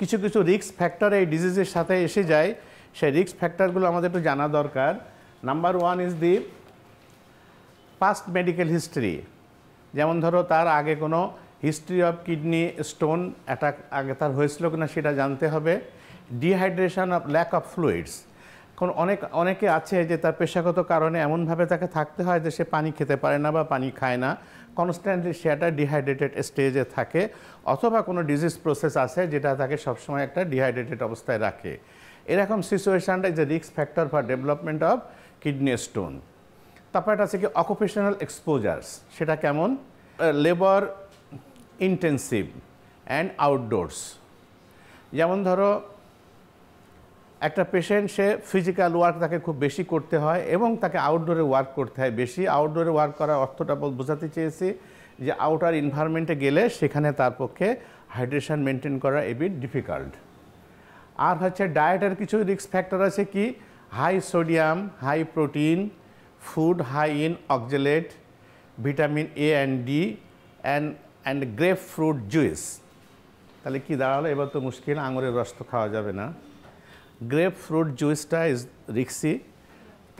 কিছু কিছু রিক্স ফ্যাক্টর এই ডিজিজের সাথে এসে যায় সেই রিক্স ফ্যাক্টরগুলো আমাদের একটু জানা দরকার number one is the past medical history যেমন ধরো তার আগে কোনো history of kidney stone attack আগে তার হয়েছিল কিনা সেটা জানতে হবে dehydration of lack of fluids এখন অনেক অনেকে আছে যে তার পেশাগত কারণে এমনভাবে তাকে থাকতে হয় যে সে পানি খেতে পারে না বা পানি খায় না কনস্ট্যান্টলি সে একটা ডিহাইড্রেটেড স্টেজে থাকে অথবা কোনো ডিজিজ প্রসেস আছে যেটা তাকে সবসময় একটা ডিহাইড্রেটেড অবস্থায় রাখে এরকম সিচুয়েশানটা ইজ এ রিক্স factor for development of kidney stone তারপর একটা আছে কি অকুপেশনাল এক্সপোজার্স সেটা কেমন লেবার ইনটেন্সিভ অ্যান্ড আউটডোরস যেমন ধরো একটা পেশেন্ট সে ফিজিক্যাল ওয়ার্ক তাকে খুব বেশি করতে হয় এবং তাকে আউটডোরে ওয়ার্ক করতে হয় বেশি আউটডোরে ওয়ার্ক করার অর্থটা বোঝাতে চেয়েছি যে আউটার ইনভায়রনমেন্টে গেলে সেখানে তার পক্ষে হাইড্রেশন মেনটেন করা এবি ডিফিকাল্ট আর হচ্ছে ডায়েটের কিছু রিস্ক ফ্যাক্টর আছে কি high sodium high protein food high in oxalate vitamin A and D and and grapefruit juice তাহলে কি দাঁড়ালো এবার তো মুশকিল আঙুরের রস তো খাওয়া যাবে না গ্রেপ ফ্রুট জুসটা ইজ রিক্সি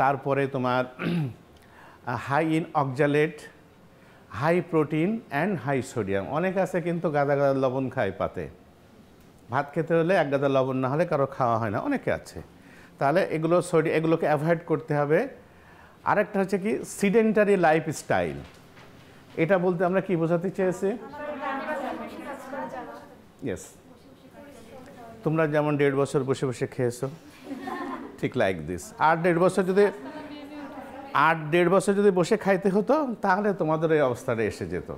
তারপরে তোমার high in oxalate high protein and high sodium অনেক আছে কিন্তু গাদা গাদা লবণ খায় পাতে ভাত খেতে হলে এক গাদা লবণ না হলে কারো খাওয়া হয় না অনেকে আছে তাহলে এগুলো সোডিয়া এগুলোকে অ্যাভয়েড করতে হবে আরেকটা হচ্ছে কি সিডেন্টারি লাইফ স্টাইল এটা বলতে আমরা কি বোঝাতে চেয়েছি ইয়েস তোমরা যেমন দেড় বছর বসে বসে খেয়েছো ঠিক লাইক দিস আর দেড় বছর যদি আট দেড় বছর যদি বসে খাইতে হতো তাহলে তোমাদের এই অবস্থাটা এসে যেত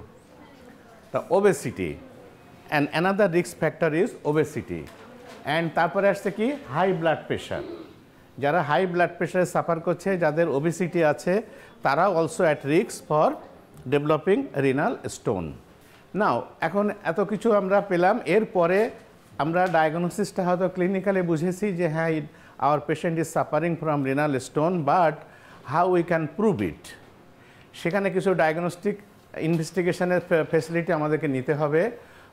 তা ওবেসিটি অ্যান্ড অ্যানাদার রিক্স ফ্যাক্টর ইজ ওবেসিটি অ্যান্ড তারপরে আসছে কি হাই ব্লাড প্রেশার যারা হাই ব্লাড প্রেশারে সাফার করছে যাদের ওবেসিটি আছে তারা অলসো অ্যাট রিক্স for developing renal stone now এখন এত কিছু আমরা পেলাম এরপরে আমরা ডায়াগনোসিসটা হয়তো ক্লিনিক্যালি বুঝেছি যে হ্যাঁ it our patient is suffering from renal stone but how we can prove it সেখানে কিছু ডায়াগনস্টিক ইনভেস্টিগেশনের ফেসিলিটি আমাদেরকে নিতে হবে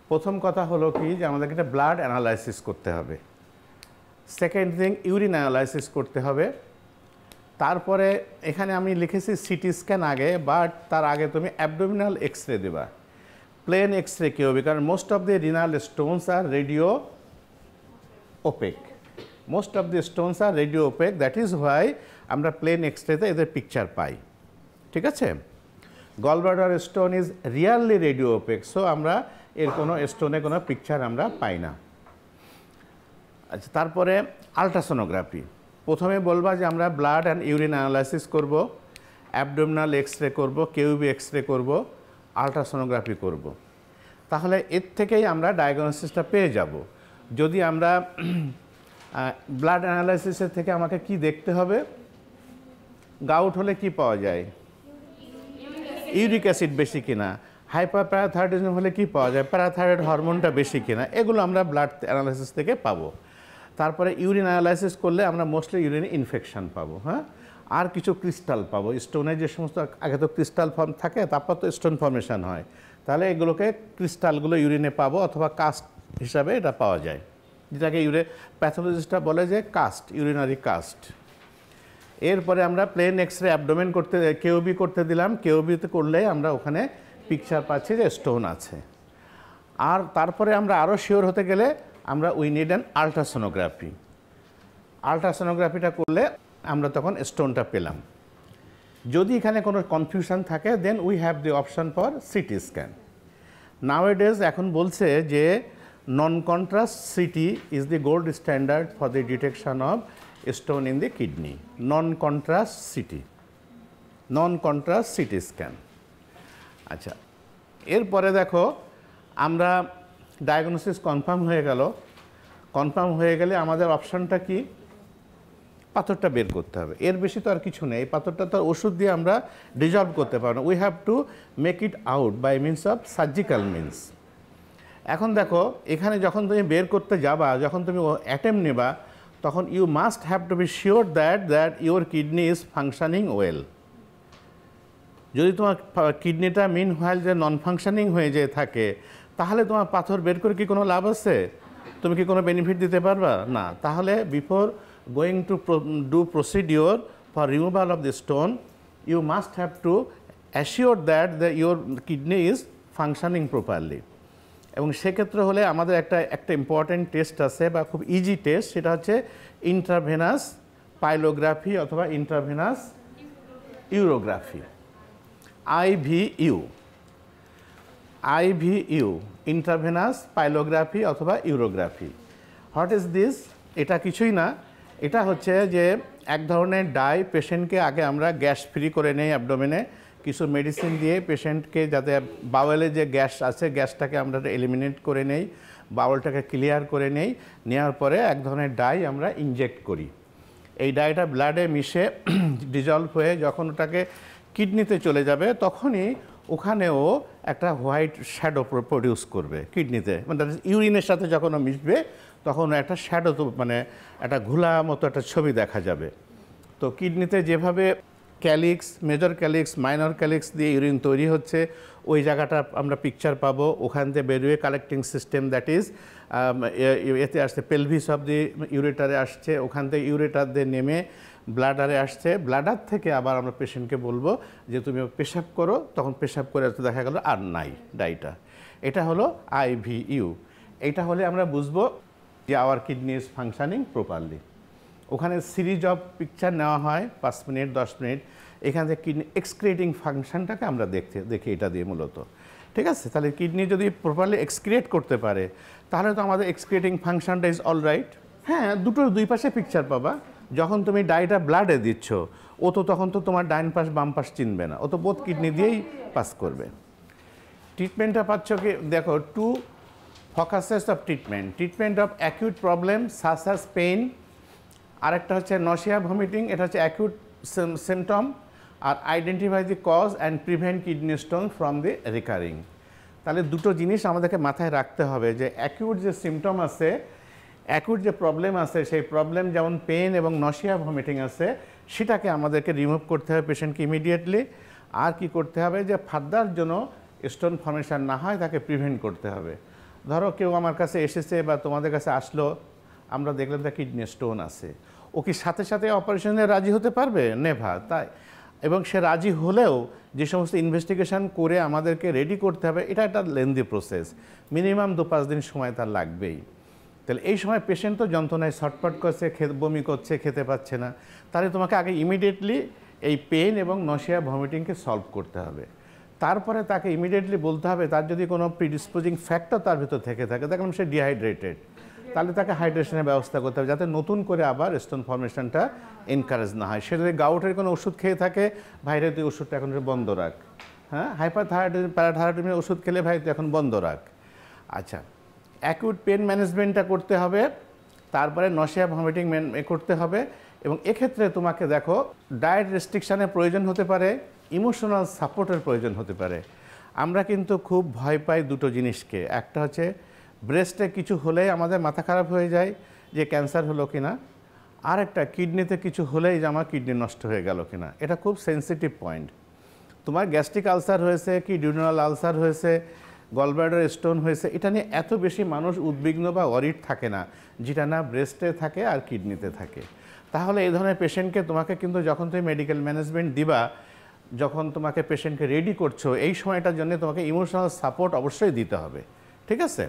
প্রথম কথা হলো কি যে আমাদেরকে একটা ব্লাড অ্যানালাইসিস করতে হবে সেকেন্ড থিং ইউরিন অ্যানালাইসিস করতে হবে তারপরে এখানে আমি লিখেছি সিটি স্ক্যান আগে বাট তার আগে তুমি অ্যাবডোমিনাল এক্স রে দেবা প্লেন এক্স রে কী হবে কারণ most of the renal stones are radiopaque most of the stones are radiopaque that is why আমরা প্লেন এক্স রেতে এদের পিকচার পাই ঠিক আছে gallbladder stone is rarely radiopaque so আমরা এর কোনো স্টোনে কোনো পিকচার আমরা পাই না আচ্ছা তারপরে আলট্রাসোনোগ্রাফি প্রথমে বলবা যে আমরা ব্লাড অ্যান্ড ইউরিন অ্যানালাইসিস করব অ্যাবডোমিনাল এক্স রে করবো কেউবি এক্স রে করবো আলট্রাসোনোগ্রাফি করব। তাহলে এর থেকেই আমরা ডায়াগনোসিসটা পেয়ে যাব যদি আমরা ব্লাড অ্যানালাইসিসের থেকে আমাকে কি দেখতে হবে গাউট হলে কি পাওয়া যায় ইউরিক অ্যাসিড বেশি কিনা হাইপার প্যারাথাইরয়েডিজম হলে কি পাওয়া যায় প্যারাথাইড হরমোনটা বেশি কিনা এগুলো আমরা ব্লাড অ্যানালাইসিস থেকে পাবো তারপরে ইউরিন অ্যানালাইসিস করলে আমরা মোস্টলি ইউরিন ইনফেকশান পাবো হ্যাঁ আর কিছু ক্রিস্টাল পাবো স্টোনে যে সমস্ত আগে তো ক্রিস্টাল ফর্ম থাকে তারপর তো স্টোন ফর্মেশান হয় তাহলে এগুলোকে ক্রিস্টালগুলো ইউরিনে পাবো অথবা কাস্ট হিসাবে এটা পাওয়া যায় যেটাকে ইউরে প্যাথোলজিস্টরা বলে যে কাস্ট ইউরিনারি কাস্ট এরপরে আমরা প্লেন এক্স রে অ্যাবডোমেন করতে কেউ বি করতে দিলাম কেউ বিতে করলে আমরা ওখানে পিকচার পাচ্ছি যে স্টোন আছে আর তারপরে আমরা আরও শিওর হতে গেলে আমরা উই নিড অ্যান আলট্রাসোনোগ্রাফি আলট্রাসোনোগ্রাফিটা করলে আমরা তখন স্টোনটা পেলাম যদি এখানে কোনো কনফিউশন থাকে then we have the option for CT scan now এখন বলছে যে non contrast CT is the gold standard for the detection of stone in the kidney non contrast CT non contrast CT scan আচ্ছা এরপরে দেখো আমরা diagnosis confirm হয়ে গেল confirm হয়ে গেলে আমাদের অপশানটা কি পাথরটা বের করতে হবে এর বেশি তো আর কিছু নেই পাথরটা তো আর ওষুধ দিয়ে আমরা ডিজলভ করতে পারবো না we have to make it out by means of surgical means এখন দেখো এখানে যখন তুমি বের করতে যাবা যখন তুমি অ্যাটেম নেবা তখন you must have to be sure that that your kidney is functioning well যদি তোমার কিডনিটা মিন হোয়াইল যে নন ফাংশানিং হয়ে যেয়ে থাকে তাহলে তোমার পাথর বের করে কি কোনো লাভ আছে তুমি কি কোনো বেনিফিট দিতে পারবা না তাহলে before going to pro do procedure for removal of the stone, you must have to assure that that your kidney is functioning properly. এবং সেক্ষেত্রে হলে আমাদের একটা একটা ইম্পর্টেন্ট টেস্ট আছে বা খুব ইজি টেস্ট সেটা হচ্ছে ইন্টারভেনাস পাইলোগ্রাফি অথবা intravenous urography U V U intravenous pyelography অথবা ইউরোগ্রাফি হোয়াট ইজ দিস এটা কিছুই না এটা হচ্ছে যে এক ধরনের ডাই পেশেন্টকে আগে আমরা গ্যাস ফ্রি করে নেই অ্যাবডোমেনে কিছু মেডিসিন দিয়ে পেশেন্টকে যাতে বাওয়েলে যে গ্যাস আছে গ্যাসটাকে আমরা এলিমিনেট করে নেই বাওয়েলটাকে ক্লিয়ার করে নেই নেওয়ার পরে এক ধরনের ডাই আমরা ইনজেক্ট করি এই ডাইটা ব্লাডে মিশে ডিজলভ হয়ে যখন ওটাকে কিডনিতে চলে যাবে তখনই ওখানেও একটা হোয়াইট শ্যাডো প্রডিউস করবে কিডনিতে মানে দ্যাট ইউরিনের সাথে যখন মিশবে তখন একটা শ্যাডো তো মানে একটা ঘোলা মতো একটা ছবি দেখা যাবে তো কিডনিতে যেভাবে calyx major calyx minor calyx দিয়ে ইউরিন তৈরি হচ্ছে ওই জায়গাটা আমরা পিকচার পাবো ওখান থেকে বেরোয়ে কালেক্টিং সিস্টেম দ্যাট ইজ এতে আসছে পেলভিস অব দি ইউরেটারে আসছে ওখান থেকে ইউরেটার দিয়ে নেমে ব্লাডারে আসছে ব্লাডার থেকে আবার আমরা পেশেন্টকে বলবো যে তুমি পেশাব করো তখন পেশাব করে দেখা গেল আর নাই ডাইটা এটা হলো ইউ এটা হলে আমরা বুঝবো যে our kidney is functioning properly ওখানে সিরিজ অফ পিকচার নেওয়া হয় পাঁচ মিনিট দশ মিনিট এখান থেকে কিডনি এক্সক্রিয়েটিং ফাংশানটাকে আমরা দেখতে দেখি এটা দিয়ে মূলত ঠিক আছে তাহলে কিডনি যদি প্রপারলি এক্সক্রিয়েট করতে পারে তাহলে তো আমাদের এক্সক্রিয়েটিং ফাংশানটা ইজ অল রাইট হ্যাঁ দুটোর দুই পাশে পিকচার পাবা যখন তুমি ডাইটা ব্লাডে দিচ্ছ ও তো তখন তো তোমার ডাইন পাশ বাম পাশ চিনবে না ও তো বোধ কিডনি দিয়েই পাস করবে ট্রিটমেন্টটা পাচ্ছ কি দেখো two focuses of treatment treatment of acute problem such as pain আরেকটা হচ্ছে নশিয়া ভমিটিং এটা হচ্ছে অ্যাকিউট সিমটম আর identify the cause and prevent kidney stone from the recurring তাহলে দুটো জিনিস আমাদেরকে মাথায় রাখতে হবে যে অ্যাকিউট যে সিমটম আছে অ্যাকুট যে প্রবলেম আছে সেই প্রবলেম যেমন পেন এবং নশিয়া ভমিটিং আছে সেটাকে আমাদেরকে রিমুভ করতে হবে পেশেন্টকে ইমিডিয়েটলি আর কি করতে হবে যে ফার্দার জন্য স্টোন ফর্মেশন না হয় তাকে প্রিভেন্ট করতে হবে ধরো কেউ আমার কাছে এসেছে বা তোমাদের কাছে আসলো আমরা দেখলাম তার কিডনি স্টোন আছে ও কি সাথে সাথে অপারেশনে রাজি হতে পারবে নেভা তাই এবং সে রাজি হলেও যে সমস্ত ইনভেস্টিগেশন করে আমাদেরকে রেডি করতে হবে এটা একটা লেন্দি প্রসেস মিনিমাম দু পাঁচ দিন সময় তার লাগবেই তাহলে এই সময় পেশেন্ট তো যন্ত্রণায় ছটপট করছে বমি করছে খেতে পাচ্ছে না তাহলে তোমাকে আগে ইমিডিয়েটলি এই পেন এবং নশিয়া ভমিটিংকে সলভ করতে হবে তারপরে তাকে ইমিডিয়েটলি বলতে হবে তার যদি কোনো প্রিডিসপোজিং ফ্যাক্টর তার ভিতর থেকে থাকে দেখলাম সে ডিহাইড্রেটেড তাহলে তাকে হাইড্রেশনের ব্যবস্থা করতে হবে যাতে নতুন করে আবার স্টোন ফর্মেশনটা এনকারেজ না হয় সে যদি গাউটের কোনো ওষুধ খেয়ে থাকে ভাইরে তুই ওষুধটা এখন বন্ধ রাখ হ্যাঁ হাইপার থাইরয়েড প্যারাথাইরয়েডের ওষুধ খেলে ভাই তুই এখন বন্ধ রাখ আচ্ছা অ্যাকিউট পেন ম্যানেজমেন্টটা করতে হবে তারপরে নশিয়া ভমিটিং করতে হবে এবং এক্ষেত্রে তোমাকে দেখো ডায়েট রেস্ট্রিকশানের প্রয়োজন হতে পারে ইমোশনাল সাপোর্টের প্রয়োজন হতে পারে আমরা কিন্তু খুব ভয় পাই দুটো জিনিসকে একটা হচ্ছে ব্রেস্টে কিছু হলেই আমাদের মাথা খারাপ হয়ে যায় যে ক্যান্সার হলো কি না আর একটা কিডনিতে কিছু হলেই যে আমার কিডনি নষ্ট হয়ে গেল কি না এটা খুব সেন্সিটিভ পয়েন্ট তোমার গ্যাস্ট্রিক আলসার হয়েছে কি ডিউনাল আলসার হয়েছে গলব্লাডার স্টোন হয়েছে এটা নিয়ে এত বেশি মানুষ উদ্বিগ্ন বা অরিট থাকে না যেটা না ব্রেস্টে থাকে আর কিডনিতে থাকে তাহলে এই ধরনের পেশেন্টকে তোমাকে কিন্তু যখন তুমি মেডিকেল ম্যানেজমেন্ট দিবা যখন তোমাকে পেশেন্টকে রেডি করছো এই সময়টার জন্য তোমাকে ইমোশনাল সাপোর্ট অবশ্যই দিতে হবে ঠিক আছে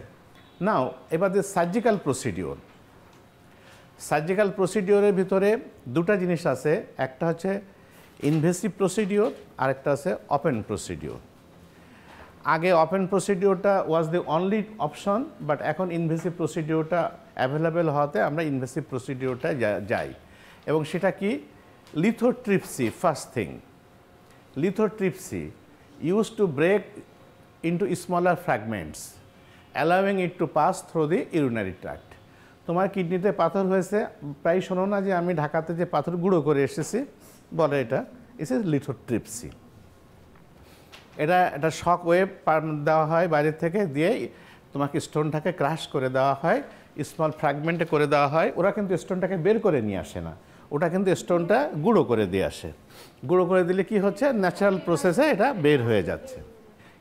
নাও এবার যে সার্জিক্যাল প্রসিডিওর সার্জিক্যাল প্রসিডিওরের ভিতরে দুটা জিনিস আছে একটা হচ্ছে ইনভেসিভ প্রসিডিওর আরেকটা আছে ওপেন প্রসিডিওর আগে ওপেন প্রসিডিওরটা was the only option but এখন ইনভেসিভ প্রসিডিওরটা অ্যাভেলেবেল হওয়াতে আমরা ইনভেসিভ প্রসিডিওরটা যাই এবং সেটা কি lithotripsy first thing lithotripsy use to break into smaller fragments allowing it to pass through the urinary tract তোমার কিডনিতে পাথর হয়েছে প্রায় শোনো না যে আমি ঢাকাতে যে পাথর গুঁড়ো করে এসেছি বলে এটা ইস ইজ লিথোট্রিপসি এটা একটা শক ওয়েভ দেওয়া হয় বাইরের থেকে দিয়ে তোমাকে স্টোনটাকে ক্রাশ করে দেওয়া হয় স্মল ফ্র্যাগমেন্টে করে দেওয়া হয় ওরা কিন্তু স্টোনটাকে বের করে নিয়ে আসে না ওটা কিন্তু স্টোনটা গুঁড়ো করে দিয়ে আসে গুঁড়ো করে দিলে কি হচ্ছে ন্যাচারাল প্রসেসে এটা বের হয়ে যাচ্ছে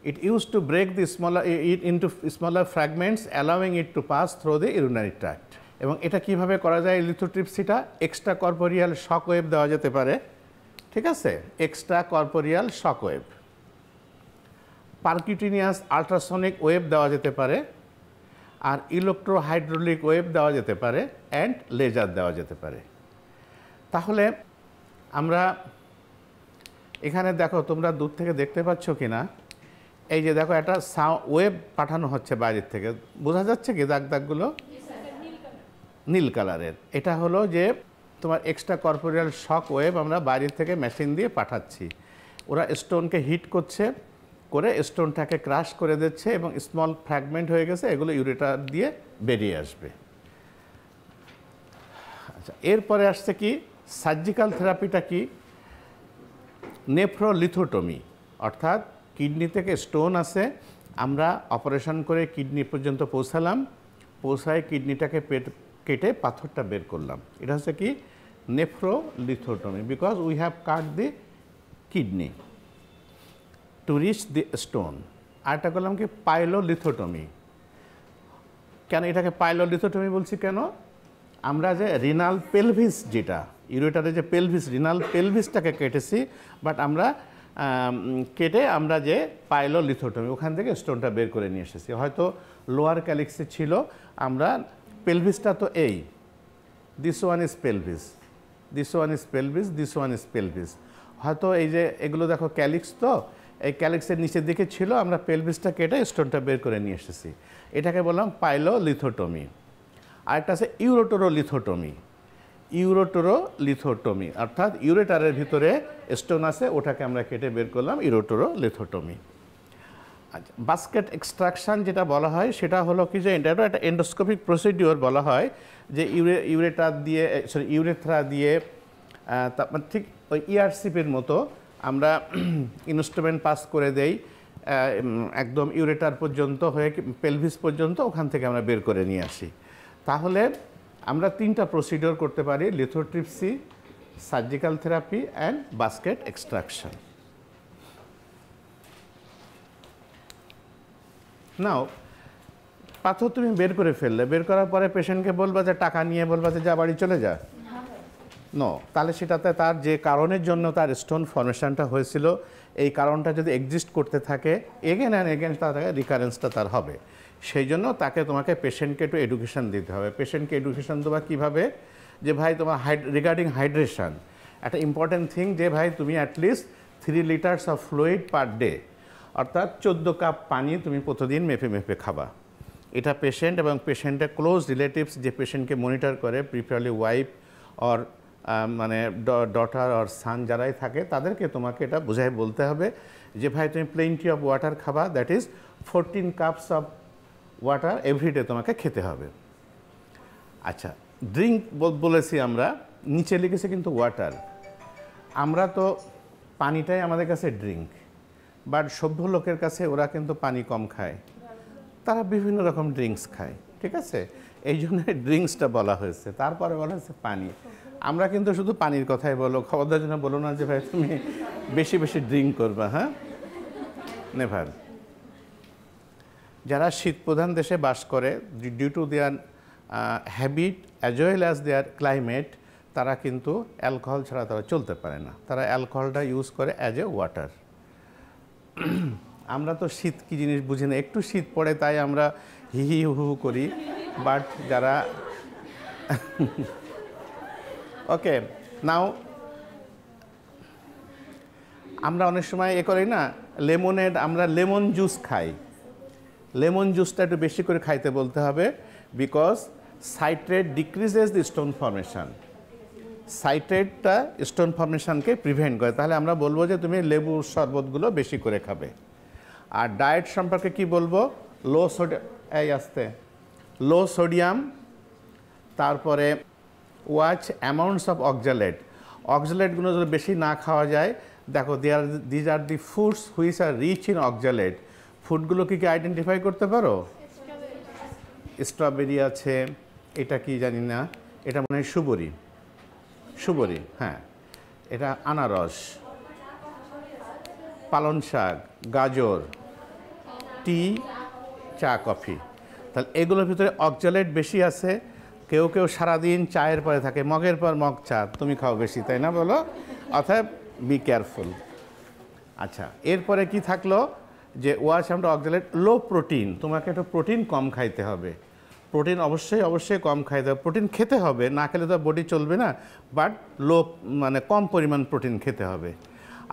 it use to break the smaller it into smaller fragments allowing it to pass through the urinary tract এবং এটা কিভাবে করা যায় লিথোট্রিপসিটা এক্সট্রা কর্পোরিয়াল শক ওয়েভ দেওয়া যেতে পারে ঠিক আছে extracorporeal shock wave percutaneous ultrasonic wave দেওয়া যেতে পারে আর ইলেকট্রোহাইড্রোলিক ওয়েভ দেওয়া যেতে পারে অ্যান্ড লেজার দেওয়া যেতে পারে তাহলে আমরা এখানে দেখো তোমরা দূর থেকে দেখতে পাচ্ছ কি না এই যে দেখো একটা সাউ ওয়েব পাঠানো হচ্ছে বাইরের থেকে বোঝা যাচ্ছে কি দাগ দাগগুলো নীল কালারের এটা হলো যে তোমার এক্সট্রা কর্পোরিয়াল শক ওয়েব আমরা বাইরের থেকে মেশিন দিয়ে পাঠাচ্ছি ওরা স্টোনকে হিট করছে করে স্টোনটাকে ক্রাশ করে দিচ্ছে এবং স্মল ফ্র্যাগমেন্ট হয়ে গেছে এগুলো ইউরেটার দিয়ে বেরিয়ে আসবে আচ্ছা এরপরে আসছে কি সার্জিক্যাল থেরাপিটা কি নেফ্রোলিথোটমি অর্থাৎ কিডনি থেকে স্টোন আছে আমরা অপারেশন করে কিডনি পর্যন্ত পৌঁছালাম পৌঁছায় কিডনিটাকে পেট কেটে পাথরটা বের করলাম এটা হচ্ছে কি nephrolithotomy because we have cut the kidney to reach the stone আরেকটা করলাম কি পাইলোলিথোটমি কেন এটাকে পাইলোলিথোটমি বলছি কেন আমরা যে রিনাল পেলভিস যেটা ইউরেটারে যে পেলভিস রিনাল পেলভিসটাকে কেটেছি বাট আমরা কেটে আমরা যে পাইলো লিথোটমি ওখান থেকে স্টোনটা বের করে নিয়ে এসেছি হয়তো লোয়ার ক্যালিক্সে ছিল আমরা পেলভিসটা তো এই this one is pelvis this one is pelvis this one is pelvis হয়তো এই যে এগুলো দেখো ক্যালিক্স তো এই ক্যালেক্সের নিচের দিকে ছিল আমরা পেলভিসটা কেটে স্টোনটা বের করে নিয়ে এসেছি এটাকে বললাম পাইলো পাইলোলিথোটমি আরেকটা আছে ইউরোটোরো ইউরোটোরোলিথোটমি অর্থাৎ ইউরেটারের ভিতরে স্টোন আছে ওটাকে আমরা কেটে বের করলাম লিথোটমি আচ্ছা বাস্কেট এক্সট্রাকশান যেটা বলা হয় সেটা হলো কি যে এটা একটা এন্ডোস্কোপিক প্রসিডিওর বলা হয় যে ইউরে ইউরেটার দিয়ে সরি ইউরেথ্রা দিয়ে মানে ঠিক ওই ইয়ারশিপের মতো আমরা ইনস্ট্রুমেন্ট পাস করে দেই একদম ইউরেটার পর্যন্ত হয়ে পেলভিস পর্যন্ত ওখান থেকে আমরা বের করে নিয়ে আসি তাহলে আমরা তিনটা প্রসিডিওর করতে পারি lithotripsy surgical therapy and basket extraction now পাথর তুমি বের করে ফেললে বের করার পরে পেশেন্টকে বলবা যে টাকা নিয়ে বলবা যে যা বাড়ি চলে যা নো তাহলে সেটাতে তার যে কারণের জন্য তার স্টোন ফর্মেশনটা হয়েছিল এই কারণটা যদি এক্সিস্ট করতে থাকে এগেন অ্যান্ড এগেন তার রিকারেন্সটা তার হবে সেই জন্য তাকে তোমাকে পেশেন্টকে একটু এডুকেশান দিতে হবে পেশেন্টকে এডুকেশান দেওয়া কীভাবে যে ভাই তোমার হাইড রিগার্ডিং হাইড্রেশান একটা ইম্পর্ট্যান্ট থিং যে ভাই তুমি at least three litres of fluid per day অর্থাৎ চোদ্দো কাপ পানি তুমি প্রতিদিন মেপে মেপে খাবা এটা পেশেন্ট এবং পেশেন্টের ক্লোজ রিলেটিভস যে পেশেন্টকে মনিটর করে প্রিফারলি ওয়াইফ অর মানে ডটার আর সান যারাই থাকে তাদেরকে তোমাকে এটা বোঝায় বলতে হবে যে ভাই তুমি প্লেনটি অফ ওয়াটার খাবা that is fourteen cups of water everyday তোমাকে খেতে হবে আচ্ছা ড্রিঙ্ক বলেছি আমরা নিচে লিখেছে কিন্তু ওয়াটার আমরা তো পানিটাই আমাদের কাছে ড্রিঙ্ক বাট সভ্য লোকের কাছে ওরা কিন্তু পানি কম খায় তারা বিভিন্ন রকম ড্রিঙ্কস খায় ঠিক আছে এই জন্য ড্রিঙ্কসটা বলা হয়েছে তারপরে বলা হয়েছে পানি আমরা কিন্তু শুধু পানির কথাই বলো খাওয়া জন্য বলো না যে ভাই তুমি বেশি বেশি ড্রিঙ্ক করবা হ্যাঁ নেভার যারা শীত প্রধান দেশে বাস করে due to their habit as well as their climate তারা কিন্তু অ্যালকোহল ছাড়া তারা চলতে পারে না তারা অ্যালকোহলটা ইউজ করে অ্যাজ এ ওয়াটার আমরা তো শীত কি জিনিস বুঝি না একটু শীত পড়ে তাই আমরা হি হি হু হু করি বাট যারা ওকে নাও আমরা অনেক সময় এ করি না লেমনেড আমরা লেমন জুস খাই লেমন জুসটা একটু বেশি করে খাইতে বলতে হবে because citrate decreases the stone formation সাইট্রেটটা স্টোন ফর্মেশানকে প্রিভেন্ট করে তাহলে আমরা বলবো যে তুমি লেবুর শরবতগুলো বেশি করে খাবে আর ডায়েট সম্পর্কে কি বলবো লো সোডিয়াম এই আসতে লো সোডিয়াম তারপরে ওয়াচ অ্যামাউন্টস অফ অক্সালেট অক্সালেটগুলো যদি বেশি না খাওয়া যায় দেখো they are these are the foods which are rich in oxalate ফুডগুলো কি কি আইডেন্টিফাই করতে পারো স্ট্রবেরি আছে এটা কি জানি না এটা মনে হয় সুবরি সুবরি হ্যাঁ এটা আনারস পালন শাক গাজর টি চা কফি তাহলে এগুলোর ভিতরে অক্সালেট বেশি আছে কেউ কেউ সারাদিন চায়ের পরে থাকে মগের পর মগ চা তুমি খাও বেশি তাই না বলো অর্থাৎ বি কেয়ারফুল আচ্ছা এরপরে কি থাকলো যে ওয়াশামটা অক্সালেট লো প্রোটিন তোমাকে একটু প্রোটিন কম খাইতে হবে প্রোটিন অবশ্যই অবশ্যই কম খাইতে হবে প্রোটিন খেতে হবে না খেলে তো বডি চলবে না বাট লো মানে কম পরিমাণ প্রোটিন খেতে হবে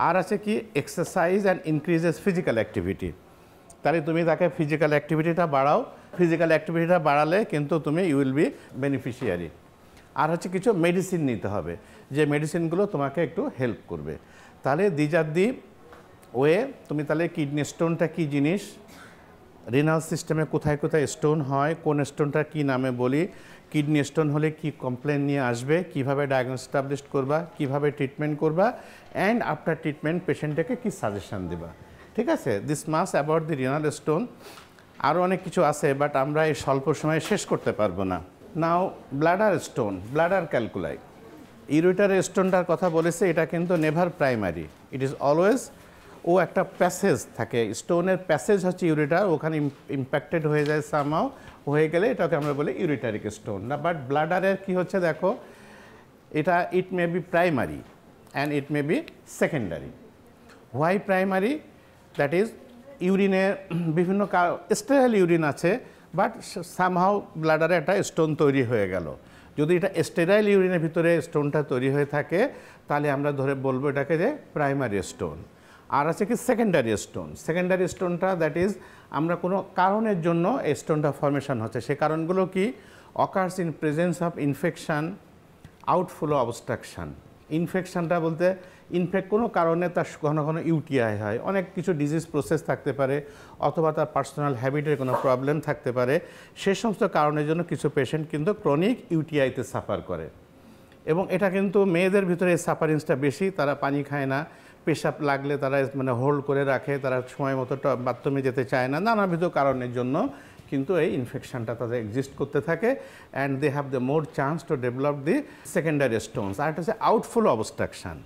আর আছে কি exercise and increases physical activity তাহলে তুমি তাকে ফিজিক্যাল অ্যাক্টিভিটিটা বাড়াও ফিজিক্যাল অ্যাক্টিভিটিটা বাড়ালে কিন্তু তুমি ইউ উইল বি বেনিফিশিয়ারি আর হচ্ছে কিছু মেডিসিন নিতে হবে যে মেডিসিনগুলো তোমাকে একটু হেল্প করবে তাহলে দি আর দি ওয়ে তুমি তাহলে কিডনি স্টোনটা কী জিনিস রিনাল সিস্টেমে কোথায় কোথায় স্টোন হয় কোন স্টোনটা কি নামে বলি কিডনি স্টোন হলে কি কমপ্লেন নিয়ে আসবে কিভাবে ডায়াগনোস্টাবলিশ করবা কিভাবে ট্রিটমেন্ট করবা অ্যান্ড আফটার ট্রিটমেন্ট পেশেন্টটাকে কি সাজেশান দেবা ঠিক আছে this much about the renal stone আরও অনেক কিছু আছে বাট আমরা এই স্বল্প সময়ে শেষ করতে পারবো না now bladder stone bladder calculi ureter স্টোনটার কথা বলেছে এটা কিন্তু never primary it is always ও একটা প্যাসেজ থাকে স্টোনের প্যাসেজ হচ্ছে ইউরিটার ওখানে ইম্প্যাক্টেড হয়ে যায় সামাও হয়ে গেলে এটাকে আমরা বলি ইউরিটারিক স্টোন না বাট ব্লাডারের কী হচ্ছে দেখো এটা it may be primary and it may be secondary why primary that is ইউরিনে বিভিন্ন স্টেরাইল ইউরিন আছে বাট সামহাও ব্লাডারে একটা স্টোন তৈরি হয়ে গেল যদি এটা স্টেরাইল ইউরিনের ভিতরে স্টোনটা তৈরি হয়ে থাকে তাহলে আমরা ধরে বলবো এটাকে যে প্রাইমারি স্টোন আর আছে কি সেকেন্ডারি স্টোন সেকেন্ডারি স্টোনটা দ্যাট ইজ আমরা কোনো কারণের জন্য এই স্টোনটা ফর্মেশন হচ্ছে সে কারণগুলো কি occurs in presence of infection outflow obstruction ইনফেকশানটা বলতে ইনফ্যাক্ট কোনো কারণে তার ঘন ঘন ইউটিআই হয় অনেক কিছু ডিজিজ প্রসেস থাকতে পারে অথবা তার পার্সোনাল হ্যাবিটের কোনো প্রবলেম থাকতে পারে সে সমস্ত কারণের জন্য কিছু পেশেন্ট কিন্তু ক্রনিক ইউটিআইতে সাফার করে এবং এটা কিন্তু মেয়েদের ভিতরে সাফারিংসটা বেশি তারা পানি খায় না পেশাব লাগলে তারা মানে হোল্ড করে রাখে তারা সময় মতো বাথরুমে যেতে চায় না নানাবিধ কারণের জন্য কিন্তু এই ইনফেকশানটা তাদের এক্সিস্ট করতে থাকে and they have the more chance to develop the secondary stones আর একটা হচ্ছে আউটফুল অবস্ট্রাকশান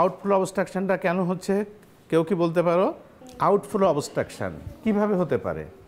আউটফ্লো অবস্ট্রাকশনটা কেন হচ্ছে কেউ কি বলতে পারো আউটফ্লো অবস্ট্রাকশন কিভাবে হতে পারে